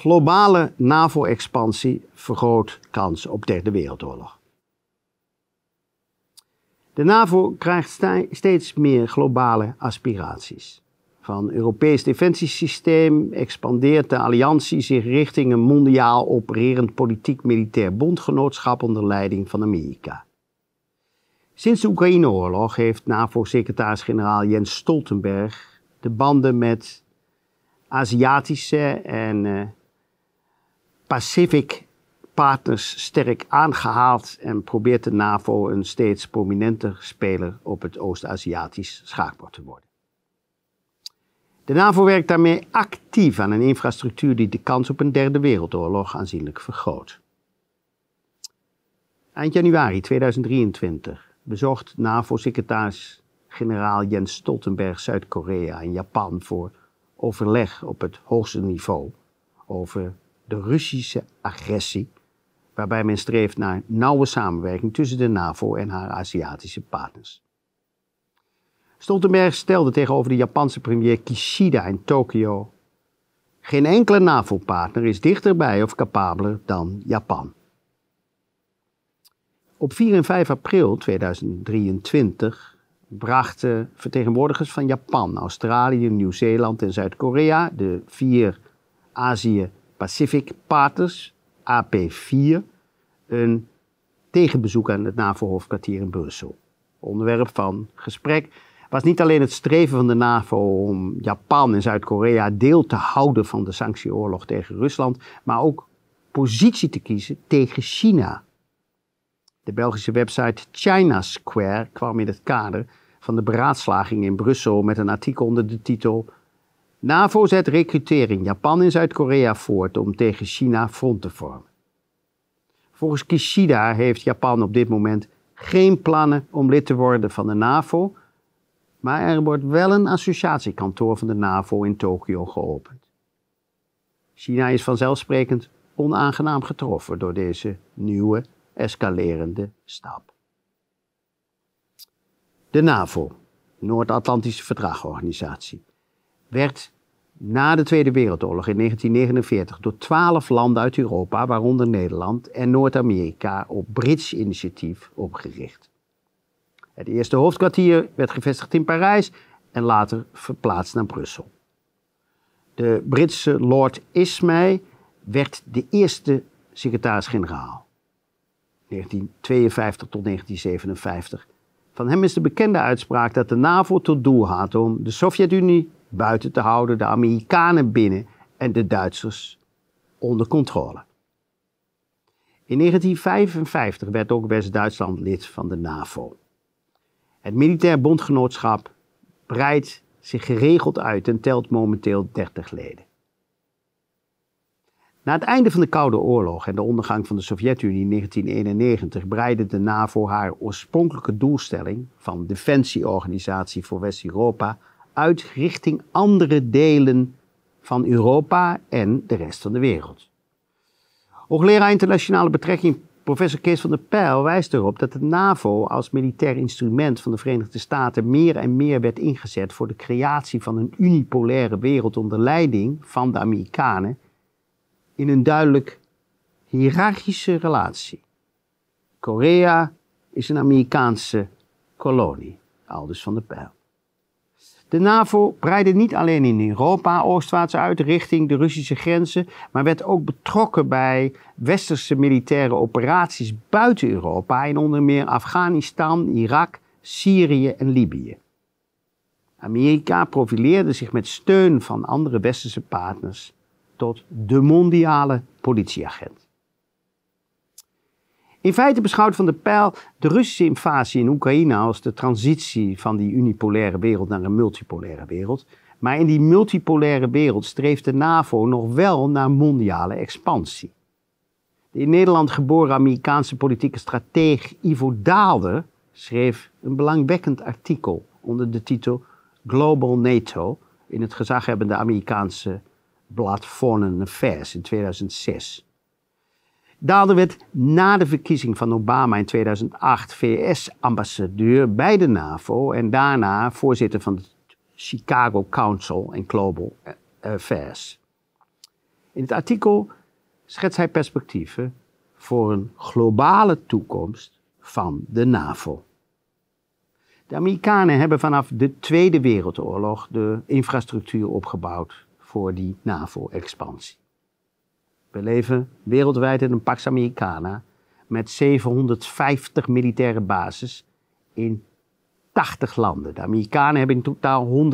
Globale NAVO-expansie vergroot kans op derde wereldoorlog. De NAVO krijgt steeds meer globale aspiraties. Van Europees defensiesysteem expandeert de alliantie zich richting een mondiaal opererend politiek-militair bondgenootschap onder leiding van Amerika. Sinds de Oekraïneoorlog heeft NAVO-secretaris-generaal Jens Stoltenberg de banden met Aziatische en eh, Pacific partners sterk aangehaald en probeert de NAVO een steeds prominenter speler op het Oost-Aziatisch schaakbord te worden. De NAVO werkt daarmee actief aan een infrastructuur die de kans op een derde wereldoorlog aanzienlijk vergroot. Eind januari 2023 bezocht NAVO-secretaris-generaal Jens Stoltenberg Zuid-Korea en Japan voor overleg op het hoogste niveau over de Russische agressie, waarbij men streeft naar nauwe samenwerking tussen de NAVO en haar Aziatische partners. Stoltenberg stelde tegenover de Japanse premier Kishida in Tokio: Geen enkele NAVO-partner is dichterbij of capabeler dan Japan. Op 4 en 5 april 2023 brachten vertegenwoordigers van Japan, Australië, Nieuw-Zeeland en Zuid-Korea, de vier Azië Pacific Paters, AP4, een tegenbezoek aan het NAVO-hoofdkwartier in Brussel. Onderwerp van gesprek was niet alleen het streven van de NAVO om Japan en Zuid-Korea deel te houden van de sanctieoorlog tegen Rusland, maar ook positie te kiezen tegen China. De Belgische website China Square kwam in het kader van de beraadslaging in Brussel met een artikel onder de titel NAVO zet recrutering Japan en Zuid-Korea voort om tegen China front te vormen. Volgens Kishida heeft Japan op dit moment geen plannen om lid te worden van de NAVO, maar er wordt wel een associatiekantoor van de NAVO in Tokio geopend. China is vanzelfsprekend onaangenaam getroffen door deze nieuwe escalerende stap. De NAVO, Noord-Atlantische Verdragorganisatie werd na de Tweede Wereldoorlog in 1949 door twaalf landen uit Europa, waaronder Nederland en Noord-Amerika, op Brits initiatief opgericht. Het eerste hoofdkwartier werd gevestigd in Parijs en later verplaatst naar Brussel. De Britse Lord Ismay werd de eerste secretaris-generaal. 1952 tot 1957. Van hem is de bekende uitspraak dat de NAVO tot doel had om de Sovjet-Unie buiten te houden, de Amerikanen binnen en de Duitsers onder controle. In 1955 werd ook West-Duitsland lid van de NAVO. Het militair bondgenootschap breidt zich geregeld uit en telt momenteel 30 leden. Na het einde van de Koude Oorlog en de ondergang van de Sovjet-Unie in 1991 breidde de NAVO haar oorspronkelijke doelstelling van defensieorganisatie voor West-Europa uit richting andere delen van Europa en de rest van de wereld. Hoogleraar internationale betrekking professor Kees van der Peil wijst erop dat de NAVO als militair instrument van de Verenigde Staten meer en meer werd ingezet voor de creatie van een unipolaire wereld onder leiding van de Amerikanen in een duidelijk hiërarchische relatie. Korea is een Amerikaanse kolonie, aldus van der Peil. De NAVO breidde niet alleen in Europa oostwaarts uit richting de Russische grenzen, maar werd ook betrokken bij westerse militaire operaties buiten Europa in onder meer Afghanistan, Irak, Syrië en Libië. Amerika profileerde zich met steun van andere westerse partners tot de mondiale politieagent. In feite beschouwt Van der Pijl de Russische invasie in Oekraïne als de transitie van die unipolaire wereld naar een multipolaire wereld. Maar in die multipolaire wereld streeft de NAVO nog wel naar mondiale expansie. De in Nederland geboren Amerikaanse politieke strateeg Ivo Daalder schreef een belangwekkend artikel onder de titel Global NATO in het gezaghebbende Amerikaanse blad Foreign Affairs in 2006. Daalde werd na de verkiezing van Obama in 2008 VS-ambassadeur bij de NAVO en daarna voorzitter van het Chicago Council en Global eh, Affairs. In het artikel schetst hij perspectieven voor een globale toekomst van de NAVO. De Amerikanen hebben vanaf de Tweede Wereldoorlog de infrastructuur opgebouwd voor die NAVO-expansie. We leven wereldwijd in een Pax Americana met 750 militaire bases in 80 landen. De Amerikanen hebben in totaal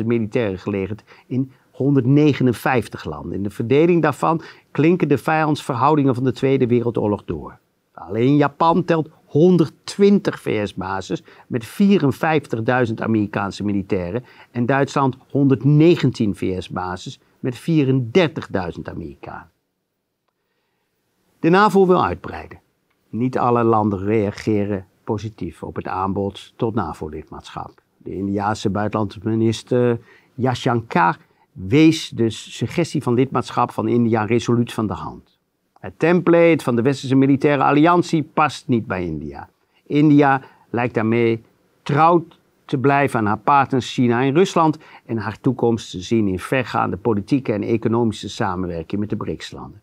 173.000 militairen gelegerd in 159 landen. In de verdeling daarvan klinken de vijandsverhoudingen van de Tweede Wereldoorlog door. Alleen Japan telt 120 VS-bases met 54.000 Amerikaanse militairen en Duitsland 119 VS-bases met 34.000 Amerikanen. De NAVO wil uitbreiden. Niet alle landen reageren positief op het aanbod tot NAVO-lidmaatschap. De Indiaanse buitenlandse minister Yashankar wees de suggestie van lidmaatschap van India resoluut van de hand. Het template van de Westerse Militaire Alliantie past niet bij India. India lijkt daarmee trouwt te blijven aan haar partners China en Rusland en haar toekomst te zien in vergaande politieke en economische samenwerking met de BRICS-landen.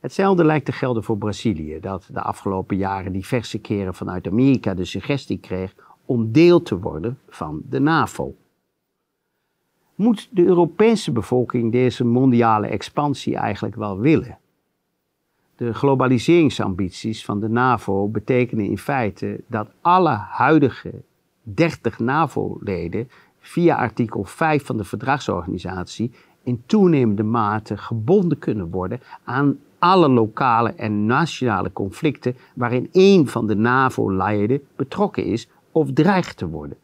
Hetzelfde lijkt te gelden voor Brazilië, dat de afgelopen jaren diverse keren vanuit Amerika de suggestie kreeg om deel te worden van de NAVO. Moet de Europese bevolking deze mondiale expansie eigenlijk wel willen? De globaliseringsambities van de NAVO betekenen in feite dat alle huidige 30 NAVO-leden via artikel 5 van de verdragsorganisatie in toenemende mate gebonden kunnen worden aan alle lokale en nationale conflicten waarin één van de navo leiden betrokken is of dreigt te worden.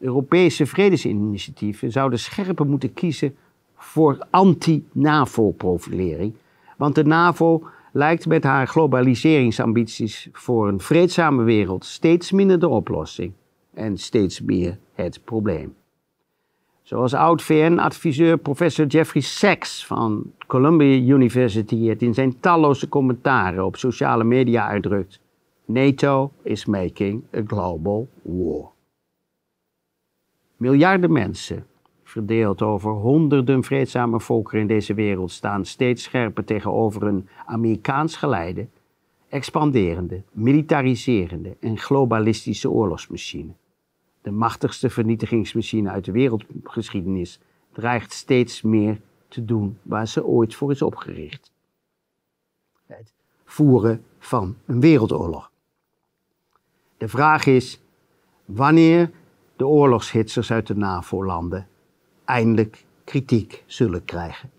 Europese vredesinitiatieven zouden scherper moeten kiezen voor anti-NAVO-profilering, want de NAVO lijkt met haar globaliseringsambities voor een vreedzame wereld steeds minder de oplossing en steeds meer het probleem. Zoals oud-VN-adviseur professor Jeffrey Sachs van Columbia University het in zijn talloze commentaren op sociale media uitdrukt: NATO is making a global war. Miljarden mensen, verdeeld over honderden vreedzame volkeren in deze wereld, staan steeds scherper tegenover een Amerikaans geleide, expanderende, militariserende en globalistische oorlogsmachine. De machtigste vernietigingsmachine uit de wereldgeschiedenis dreigt steeds meer te doen waar ze ooit voor is opgericht. Het voeren van een wereldoorlog. De vraag is wanneer de oorlogshitsers uit de NAVO-landen eindelijk kritiek zullen krijgen.